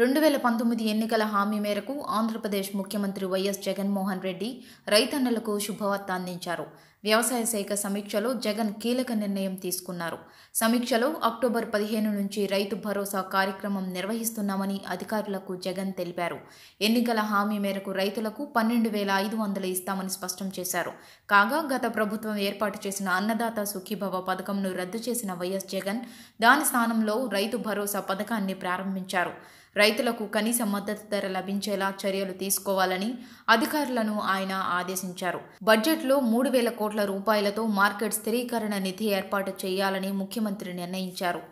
రెండు వేల పంతొమ్మిది ఎన్నికల హామీ మేరకు ఆంధ్రప్రదేశ్ ముఖ్యమంత్రి వైఎస్ జగన్మోహన్ రెడ్డి రైతన్నలకు శుభవార్త అందించారు వ్యవసాయ శాఖ సమీక్షలో జగన్ కీలక నిర్ణయం తీసుకున్నారు సమీక్షలో అక్టోబర్ పదిహేను నుంచి రైతు భరోసా కార్యక్రమం నిర్వహిస్తున్నామని అధికారులకు జగన్ తెలిపారు ఎన్నికల హామీ మేరకు రైతులకు పన్నెండు వేల ఐదు వందలు ఇస్తామని స్పష్టం చేశారు కాగా గత ప్రభుత్వం ఏర్పాటు చేసిన అన్నదాత సుఖీభవ పథకంను రద్దు చేసిన వైఎస్ జగన్ దాని స్థానంలో రైతు భరోసా పథకాన్ని ప్రారంభించారు రైతులకు కనీస మద్దతు ధర లభించేలా చర్యలు తీసుకోవాలని అధికారులను ఆయన ఆదేశించారు బడ్జెట్లో మూడు వేల కోట్ల రూపాయలతో మార్కెట్ స్థిరీకరణ నిధి ఏర్పాటు చేయాలని ముఖ్యమంత్రి నిర్ణయించారు